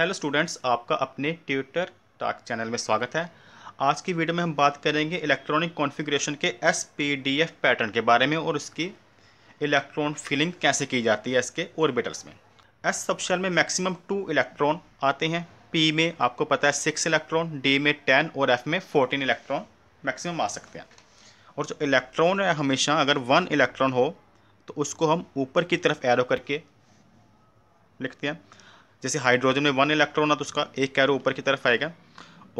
hello students आपका अपने Twitter टाक channel में स्वागत है आज की वीडियो में हम बात करेंगे इलेक्ट्रॉनिक कॉन्फ़िगरेशन के एस पैटर्न के बारे में और इसकी इलेक्ट्रॉन फिलिंग कैसे की जाती है इसके ऑर्बिटल्स में एस सबशेल में मैक्सिमम टू इलेक्ट्रॉन आते हैं पी में आपको पता है सिक्स इलेक्ट्रॉन डी में टेन और एफ में फोर्टीन इलेक्ट्रॉन मैक्सिमम आ सकते हैं और जो इलेक्ट्रॉन है हमेशा अगर वन इलेक्ट्रॉन हो तो उसको हम ऊपर की तरफ एरो करके लिखते हैं जैसे हाइड्रोजन में वन इलेक्ट्रॉन है तो उसका एक एरो ऊपर की तरफ आएगा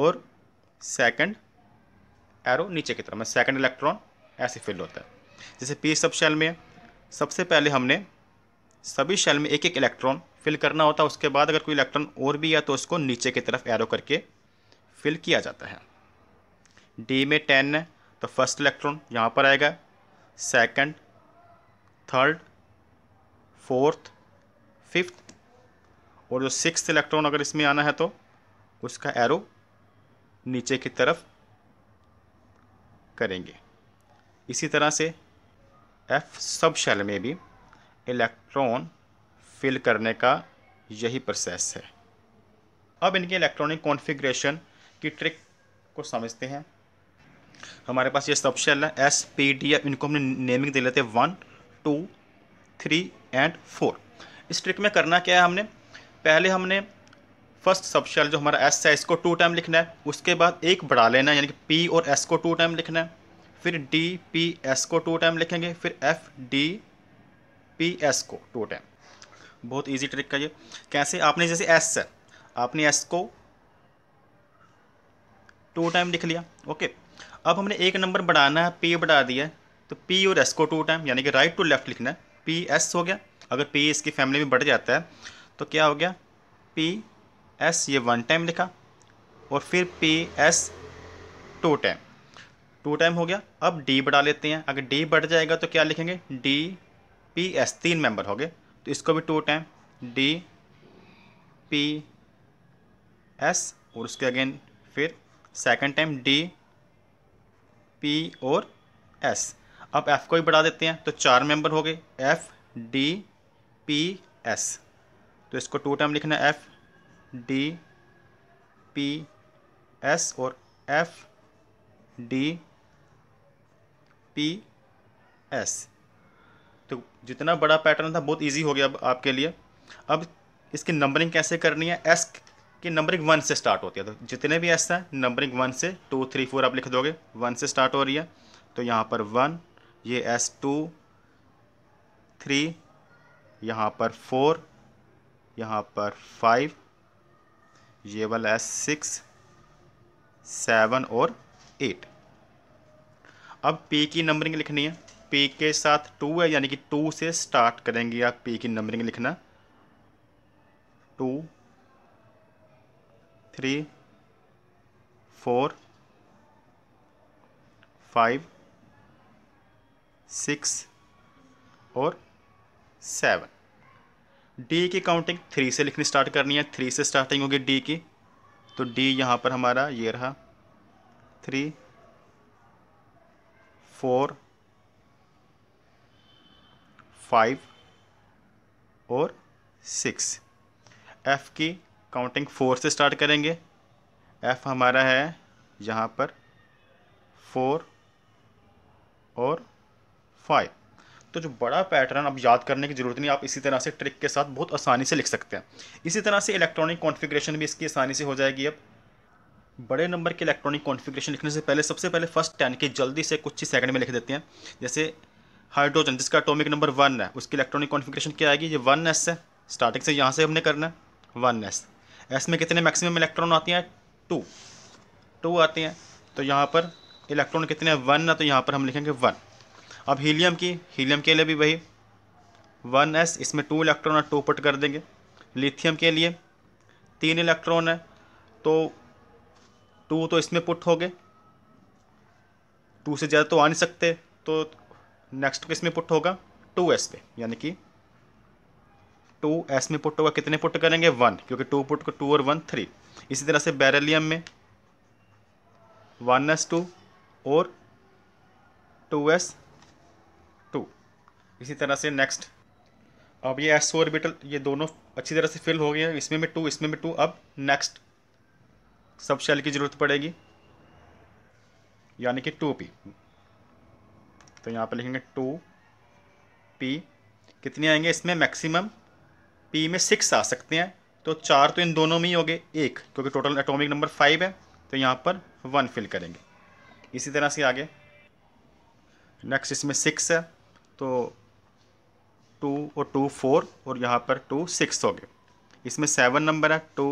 और सेकंड एरो नीचे की तरफ में सेकंड इलेक्ट्रॉन ऐसे फिल होता है जैसे पी सब शेल में सबसे पहले हमने सभी शेल में एक एक इलेक्ट्रॉन फिल करना होता है उसके बाद अगर कोई इलेक्ट्रॉन और भी है तो उसको नीचे की तरफ एरो करके फिल किया जाता है डी में टेन है तो फर्स्ट इलेक्ट्रॉन यहाँ पर आएगा सेकेंड थर्ड फोर्थ फिफ्थ और जो सिक्स इलेक्ट्रॉन अगर इसमें आना है तो उसका एरो नीचे की तरफ करेंगे इसी तरह से एफ सब शैल में भी इलेक्ट्रॉन फिल करने का यही प्रोसेस है अब इनके इलेक्ट्रॉनिक कॉन्फ़िगरेशन की ट्रिक को समझते हैं हमारे पास ये सब शैल है एस पी डी एफ इनको हमने नेमिंग दे लेते हैं one two three and four इस ट्रिक में करना क्या है हमने पहले हमने फर्स्ट सबशेल जो हमारा एस है इसको टू टाइम लिखना है उसके बाद एक बढ़ा लेना है यानी कि पी और एस को टू टाइम लिखना है फिर डी पी एस को टू टाइम लिखेंगे फिर एफ डी पी एस को टू टाइम बहुत इजी ट्रिक का ये कैसे आपने जैसे एस है आपने एस को टू टाइम लिख लिया ओके अब हमने एक नंबर बढ़ाना है पी बढ़ा दिया है तो पी और एस को टू टाइम यानी कि राइट टू लेफ्ट लिखना है पी एस हो गया अगर पी इसकी फैमिली में बढ़ जाता है तो क्या हो गया पी एस ये वन टाइम लिखा और फिर p s two time two time हो गया अब डी बढ़ा लेते हैं अगर डी बढ़ जाएगा तो क्या लिखेंगे डी पी एस तीन मेंबर हो गए तो इसको भी two time d p s और उसके अगेन फिर सेकंड टाइम डी पी और एस अब एफ़ को भी बढ़ा देते हैं तो चार मेंबर हो गए एफ डी पी एस तो इसको टू टाइम लिखना है एफ डी पी एस और एफ डी पी एस तो जितना बड़ा पैटर्न था बहुत इजी हो गया अब आपके लिए अब इसकी नंबरिंग कैसे करनी है एस की नंबरिंग वन से स्टार्ट होती है तो जितने भी एस हैं नंबरिंग वन से टू थ्री फोर आप लिख दोगे वन से स्टार्ट हो रही है तो यहाँ पर वन ये एस टू थ्री यहाँ पर फोर यहाँ पर फाइव ये वाला है सिक्स सेवन और एट अब पी की नंबरिंग लिखनी है पी के साथ टू है यानी कि टू से स्टार्ट करेंगे आप पी की नंबरिंग लिखना two three four five six और सेवन डी की काउंटिंग थ्री से लिखनी स्टार्ट करनी है थ्री से स्टार्टिंग होगी डी की तो डी यहाँ पर हमारा ये रहा थ्री फोर फाइव और सिक्स एफ़ की काउंटिंग फोर से स्टार्ट करेंगे एफ़ हमारा है यहाँ पर फोर और फाइव तो जो बड़ा पैटर्न अब याद करने की ज़रूरत नहीं आप इसी तरह से ट्रिक के साथ बहुत आसानी से लिख सकते हैं इसी तरह से इलेक्ट्रॉनिक कॉन्फ़िगरेशन भी इसकी आसानी से हो जाएगी अब बड़े नंबर के इलेक्ट्रॉनिक कॉन्फ़िगरेशन लिखने से पहले सबसे पहले फर्स्ट टेन के जल्दी से कुछ ही सेकंड में लिख देते हैं जैसे हाइड्रोजन जिसका अटोमिक नंबर वन है उसकी इलेक्ट्रॉनिक कॉन्फ़िगरेशन क्या आएगी ये वन एस है स्टार्टिंग से यहाँ से हमने करना है वन एस एस में कितने मैक्सिमम इलेक्ट्रॉन आते हैं टू टू आते हैं तो यहाँ पर इलेक्ट्रॉन कितने वन है तो यहाँ पर हम लिखेंगे वन अब हीलियम की हीलियम के लिए भी वही वन एस इसमें टू इलेक्ट्रॉन है टू पुट कर देंगे लिथियम के लिए तीन इलेक्ट्रॉन है तो टू तो इसमें पुट हो गए टू से ज़्यादा तो आ नहीं सकते तो नेक्स्ट किस में पुट होगा टू एस पे यानी कि टू एस में पुट होगा कितने पुट करेंगे वन क्योंकि टू पुट को टू और वन थ्री इसी तरह से बेरेलियम में वन एस टू और टू एस इसी तरह से नेक्स्ट अब ये एस ऑर्बिटल ये दोनों अच्छी तरह से फिल हो गए हैं इसमें भी टू इसमें भी टू अब नेक्स्ट सब शेल की ज़रूरत पड़ेगी यानी कि टू पी तो यहाँ पे लिखेंगे टू पी कितने आएंगे इसमें मैक्सिमम पी में सिक्स आ सकते हैं तो चार तो इन दोनों में ही हो गए एक क्योंकि टोटल एटॉमिक नंबर फाइव है तो यहाँ पर वन फिल करेंगे इसी तरह से आगे नेक्स्ट इसमें सिक्स है तो टू और टू फोर और यहाँ पर टू सिक्स हो गए इसमें सेवन नंबर है टू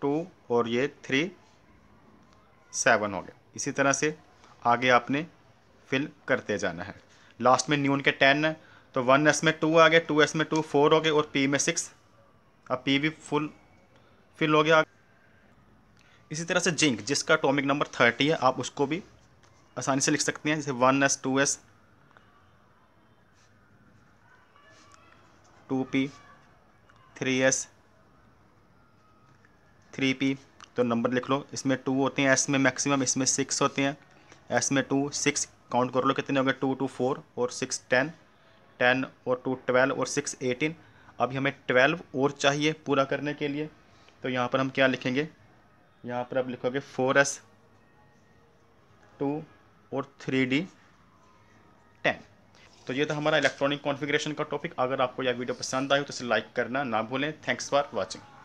टू और ये थ्री सेवन हो गया इसी तरह से आगे आपने फिल करते जाना है लास्ट में न्यून के टेन है तो वन एस में टू आ गए टू एस में टू फोर हो गए और पी में सिक्स अब पी भी फुल फिल हो गया इसी तरह से जिंक जिसका अटोमिक नंबर थर्टी है आप उसको भी आसानी से लिख सकते हैं जैसे one s two s two p three s three p तो नंबर लिख लो इसमें टू होते हैं एस में मैक्सिमम इसमें सिक्स होते हैं एस में टू सिक्स काउंट कर लो कितने हो गए टू टू फोर और सिक्स टेन टेन और टू ट्वेल्व और सिक्स एटीन अभी हमें ट्वेल्व और चाहिए पूरा करने के लिए तो यहाँ पर हम क्या लिखेंगे यहाँ पर आप लिखोगे फोर एस टू और थ्री डी तो ये था हमारा इलेक्ट्रॉनिक कॉन्फ़िगरेशन का टॉपिक अगर आपको यह वीडियो पसंद आए तो इसे लाइक करना ना भूलें थैंक्स फॉर वॉचिंग